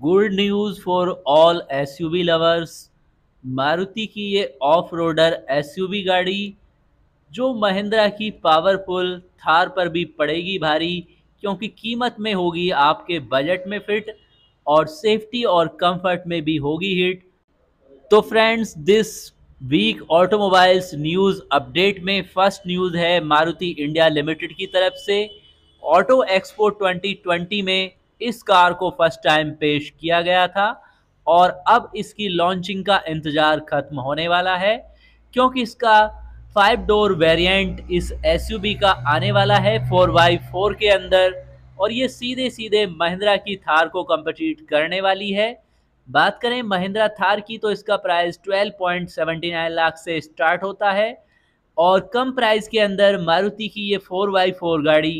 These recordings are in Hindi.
गुड न्यूज़ फॉर ऑल बी लवर्स मारुति की ये ऑफ रोडर बी गाड़ी जो महिंद्रा की पावरफुल थार पर भी पड़ेगी भारी क्योंकि कीमत में होगी आपके बजट में फिट और सेफ्टी और कंफर्ट में भी होगी हिट तो friends this week automobiles news update में फर्स्ट न्यूज़ है मारुति इंडिया लिमिटेड की तरफ से ऑटो एक्सपो 2020 में इस कार को फर्स्ट टाइम पेश किया गया था और अब इसकी लॉन्चिंग का इंतज़ार खत्म होने वाला है क्योंकि इसका फाइव डोर वेरिएंट इस एसयूवी का आने वाला है फोर बाई फोर के अंदर और ये सीधे सीधे महिंद्रा की थार को कम्पटीट करने वाली है बात करें महिंद्रा थार की तो इसका प्राइस 12.79 लाख से स्टार्ट होता है और कम प्राइस के अंदर मारुति की ये फोर बाई फोर गाड़ी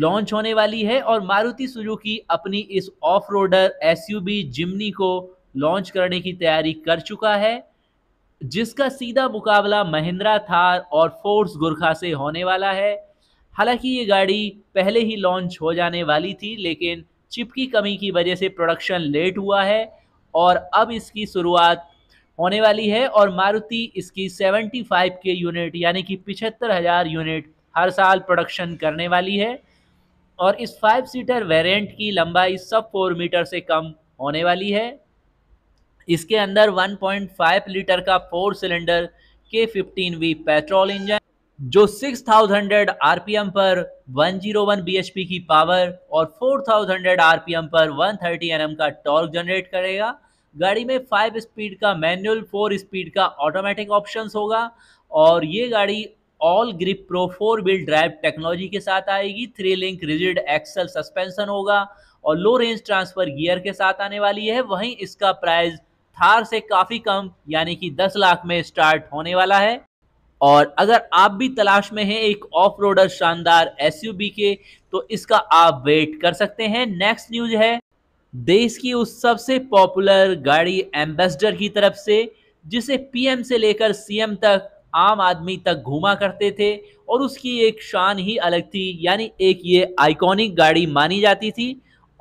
लॉन्च होने वाली है और मारुति सुजुकी अपनी इस ऑफ रोडर एस जिमनी को लॉन्च करने की तैयारी कर चुका है जिसका सीधा मुकाबला महिंद्रा थार और फोर्स गुरखा से होने वाला है हालांकि ये गाड़ी पहले ही लॉन्च हो जाने वाली थी लेकिन चिप की कमी की वजह से प्रोडक्शन लेट हुआ है और अब इसकी शुरुआत होने वाली है और मारुति इसकी 75 के यूनिट यानी कि पिछहत्तर हज़ार यूनिट हर साल प्रोडक्शन करने वाली है और इस फाइव सीटर वेरिएंट की लंबाई सब फोर मीटर से कम होने वाली है इसके अंदर 1.5 लीटर का four cylinder K V petrol engine जो 6000 आरपीएम पर 101 bhp की पावर और 4000 आरपीएम पर 130 थर्टी का टॉर्क जनरेट करेगा गाड़ी में फाइव स्पीड का मैनुअल फोर स्पीड का ऑटोमेटिक ऑप्शंस होगा और ये गाड़ी all grip pro four wheel drive technology के साथ आएगी three link rigid axle suspension होगा और लो रेंज ट्रांसफर गियर के साथ आने वाली है वहीं इसका प्राइस थार से काफ़ी कम यानी कि 10 लाख में स्टार्ट होने वाला है और अगर आप भी तलाश में हैं एक ऑफ रोडर शानदार एस के तो इसका आप वेट कर सकते हैं नेक्स्ट न्यूज है देश की उस सबसे पॉपुलर गाड़ी एम्बेसडर की तरफ से जिसे पीएम से लेकर सीएम तक आम आदमी तक घूमा करते थे और उसकी एक शान ही अलग थी यानी एक ये आइकॉनिक गाड़ी मानी जाती थी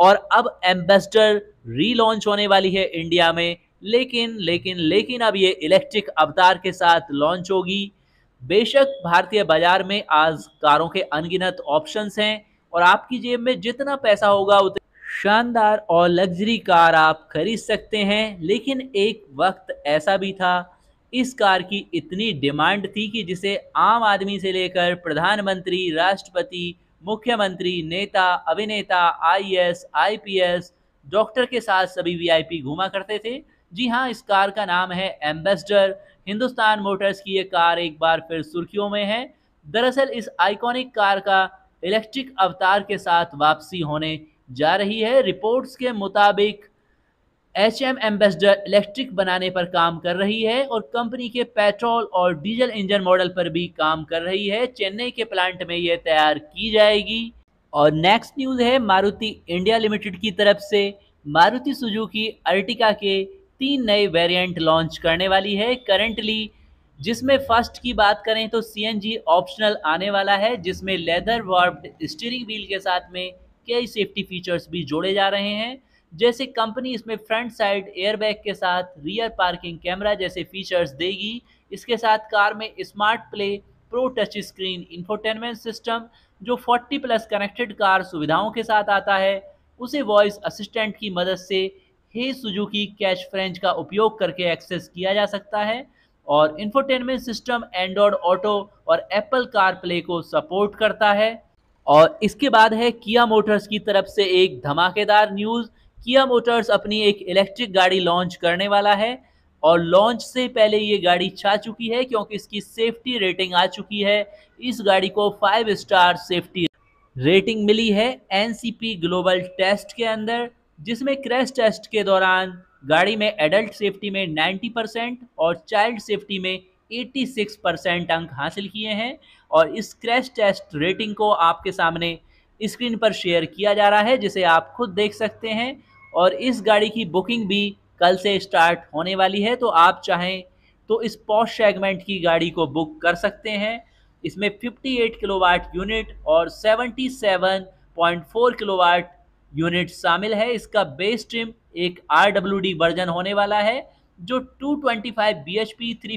और अब एम्बेसडर रीलॉन्च होने वाली है इंडिया में लेकिन लेकिन लेकिन अब ये इलेक्ट्रिक अवतार के साथ लॉन्च होगी बेशक भारतीय बाजार में आज कारों के अनगिनत ऑप्शंस हैं और आपकी जेब में जितना पैसा होगा उतने शानदार और लग्जरी कार आप खरीद सकते हैं लेकिन एक वक्त ऐसा भी था इस कार की इतनी डिमांड थी कि जिसे आम आदमी से लेकर प्रधानमंत्री राष्ट्रपति मुख्यमंत्री नेता अभिनेता आईएएस आईपीएस डॉक्टर के साथ सभी वीआईपी घूमा करते थे जी हाँ इस कार का नाम है एम्बेसडर हिंदुस्तान मोटर्स की ये कार एक बार फिर सुर्खियों में है दरअसल इस आइकॉनिक कार का इलेक्ट्रिक अवतार के साथ वापसी होने जा रही है रिपोर्ट्स के मुताबिक एच एम एम्बेसडर इलेक्ट्रिक बनाने पर काम कर रही है और कंपनी के पेट्रोल और डीजल इंजन मॉडल पर भी काम कर रही है चेन्नई के प्लांट में ये तैयार की जाएगी और नेक्स्ट न्यूज़ है मारुति इंडिया लिमिटेड की तरफ से मारुति सुजुकी अर्टिका के तीन नए वेरिएंट लॉन्च करने वाली है करंटली जिसमें फर्स्ट की बात करें तो सीएनजी ऑप्शनल आने वाला है जिसमें लेदर वर्ब स्टीयरिंग व्हील के साथ में कई सेफ्टी फीचर्स भी जोड़े जा रहे हैं जैसे कंपनी इसमें फ्रंट साइड एयरबैग के साथ रियर पार्किंग कैमरा जैसे फीचर्स देगी इसके साथ कार में smart play pro touch screen infotainment system जो 40 प्लस कनेक्टेड कार सुविधाओं के साथ आता है उसे वॉइस असिस्टेंट की मदद से हे सुजुकी कैच फ्रेंच का उपयोग करके एक्सेस किया जा सकता है और इंफोटेनमेंट सिस्टम एंड्रॉयड ऑटो और एप्पल कार प्ले को सपोर्ट करता है और इसके बाद है किया मोटर्स की तरफ से एक धमाकेदार न्यूज़ किया मोटर्स अपनी एक इलेक्ट्रिक गाड़ी लॉन्च करने वाला है और लॉन्च से पहले ये गाड़ी छा चुकी है क्योंकि इसकी सेफ्टी रेटिंग आ चुकी है इस गाड़ी को फाइव स्टार सेफ्टी रेटिंग मिली है एनसीपी ग्लोबल टेस्ट के अंदर जिसमें क्रैश टेस्ट के दौरान गाड़ी में एडल्ट सेफ्टी में 90 परसेंट और चाइल्ड सेफ्टी में 86 परसेंट अंक हासिल किए हैं और इस क्रैश टेस्ट रेटिंग को आपके सामने स्क्रीन पर शेयर किया जा रहा है जिसे आप खुद देख सकते हैं और इस गाड़ी की बुकिंग भी कल से स्टार्ट होने वाली है तो आप चाहें तो इस पॉस सेगमेंट की गाड़ी को बुक कर सकते हैं इसमें 58 किलोवाट यूनिट और 77.4 किलोवाट यूनिट शामिल है इसका बेस ट्रिम एक आर वर्जन होने वाला है जो 225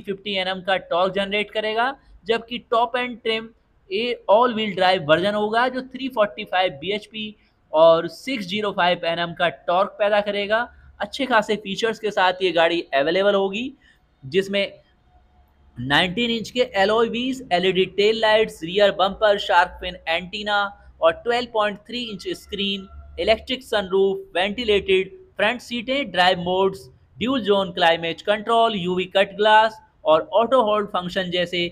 फिफ्टी एन एम का टॉर्क जनरेट करेगा जबकि top end trim a all wheel drive version होगा जो 345 पी और 605 जीरो का टॉर्क पैदा करेगा अच्छे खासे फीचर्स के साथ ये गाड़ी अवेलेबल होगी जिसमें 19 इंच के L E LED tail lights rear bumper shark fin antenna और 12.3 inch screen electric sunroof ventilated front सीटें drive modes dual zone climate control UV cut glass और ऑटो होल्ड फंक्शन जैसे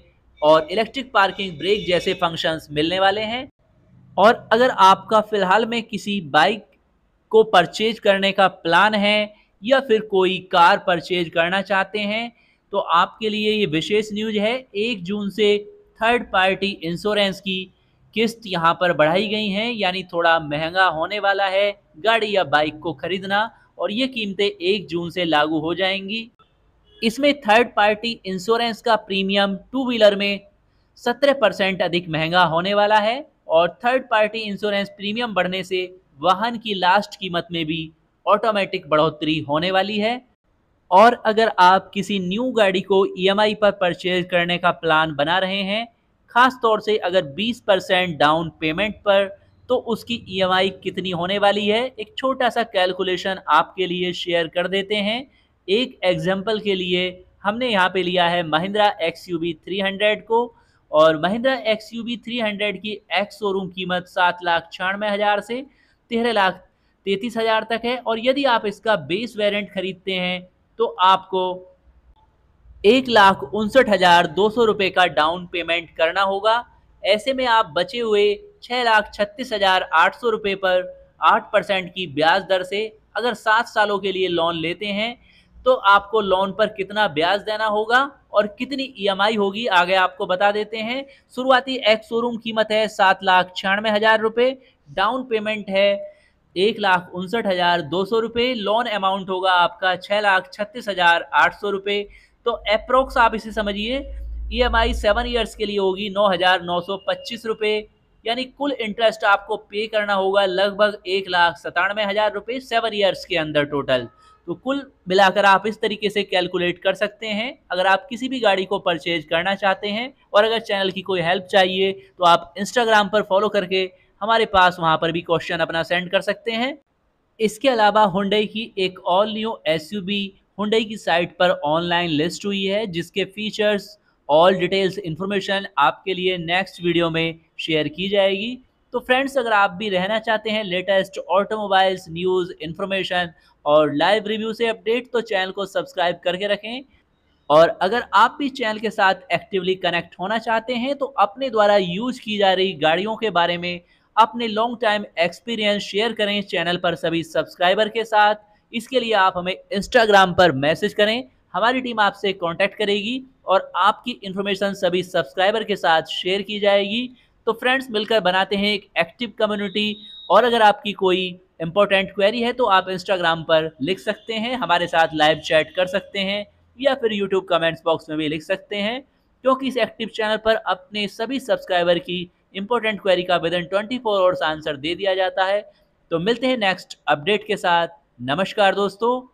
और इलेक्ट्रिक पार्किंग ब्रेक जैसे फंक्शंस मिलने वाले हैं और अगर आपका फ़िलहाल में किसी बाइक को परचेज करने का प्लान है या फिर कोई कार परचेज करना चाहते हैं तो आपके लिए ये विशेष न्यूज है एक जून से थर्ड पार्टी इंश्योरेंस की किस्त यहाँ पर बढ़ाई गई हैं यानी थोड़ा महंगा होने वाला है गाड़ी या बाइक को खरीदना और ये कीमतें एक जून से लागू हो जाएंगी इसमें थर्ड पार्टी इंश्योरेंस का प्रीमियम टू व्हीलर में सत्रह परसेंट अधिक महंगा होने वाला है और थर्ड पार्टी इंश्योरेंस प्रीमियम बढ़ने से वाहन की लास्ट कीमत में भी ऑटोमेटिक बढ़ोतरी होने वाली है और अगर आप किसी न्यू गाड़ी को ईएमआई e पर परचेज करने का प्लान बना रहे हैं खास तौर से अगर 20 परसेंट डाउन पेमेंट पर तो उसकी ईएमआई e कितनी होने वाली है एक छोटा सा कैलकुलेशन आपके लिए शेयर कर देते हैं एक एग्जाम्पल के लिए हमने यहाँ पे लिया है महिंद्रा एक्स यू को और Mahindra X U V three hundred की एक्स शोरूम कीमत सात लाख छियानवे हज़ार से तेरह लाख तैतीस हज़ार तक है और यदि आप इसका बेस वेरिएंट खरीदते हैं तो आपको एक लाख उनसठ हज़ार दो सौ रुपये का डाउन पेमेंट करना होगा ऐसे में आप बचे हुए छः लाख छत्तीस हज़ार आठ सौ रुपये पर आठ परसेंट की ब्याज दर से अगर सात सालों के लिए लोन लेते हैं तो आपको लोन पर कितना ब्याज देना होगा और कितनी ईएमआई e होगी आगे आपको बता देते हैं शुरुआती एक्स शोरूम कीमत है सात लाख छियानवे हज़ार रुपये डाउन पेमेंट है एक लाख उनसठ हज़ार दो सौ रुपये लोन अमाउंट होगा आपका छः लाख छत्तीस हज़ार आठ सौ रुपये तो अप्रोक्स आप इसे समझिए E M I seven years के लिए होगी नौ हज़ार नौ सौ पच्चीस रुपये यानी कुल इंटरेस्ट आपको पे करना होगा लगभग एक लाख सतानवे हज़ार रुपये सेवन ईयर्स के अंदर टोटल तो कुल मिलाकर आप इस तरीके से कैलकुलेट कर सकते हैं अगर आप किसी भी गाड़ी को परचेज करना चाहते हैं और अगर चैनल की कोई हेल्प चाहिए तो आप इंस्टाग्राम पर फॉलो करके हमारे पास वहाँ पर भी क्वेश्चन अपना सेंड कर सकते हैं इसके अलावा हुंडई की एक ऑल न्यू एस यू की साइट पर ऑनलाइन लिस्ट हुई है जिसके फीचर्स ऑल डिटेल्स इन्फॉर्मेशन आपके लिए नेक्स्ट वीडियो में शेयर की जाएगी तो फ्रेंड्स अगर आप भी रहना चाहते हैं लेटेस्ट ऑटोमोबाइल्स न्यूज़ इन्फॉर्मेशन और लाइव रिव्यू से अपडेट तो चैनल को सब्सक्राइब करके रखें और अगर आप भी चैनल के साथ एक्टिवली कनेक्ट होना चाहते हैं तो अपने द्वारा यूज की जा रही गाड़ियों के बारे में अपने लॉन्ग टाइम एक्सपीरियंस शेयर करें चैनल पर सभी सब्सक्राइबर के साथ इसके लिए आप हमें इंस्टाग्राम पर मैसेज करें हमारी टीम आपसे कांटेक्ट करेगी और आपकी इन्फॉर्मेशन सभी सब्सक्राइबर के साथ शेयर की जाएगी तो फ्रेंड्स मिलकर बनाते हैं एक एक्टिव कम्युनिटी और अगर आपकी कोई इंपॉर्टेंट क्वेरी है तो आप इंस्टाग्राम पर लिख सकते हैं हमारे साथ लाइव चैट कर सकते हैं या फिर यूट्यूब कमेंट्स बॉक्स में भी लिख सकते हैं क्योंकि इस एक्टिव चैनल पर अपने सभी सब्सक्राइबर की इंपॉर्टेंट क्वेरी का within twenty four hours answer दे दिया जाता है तो मिलते हैं नेक्स्ट अपडेट के साथ नमस्कार दोस्तों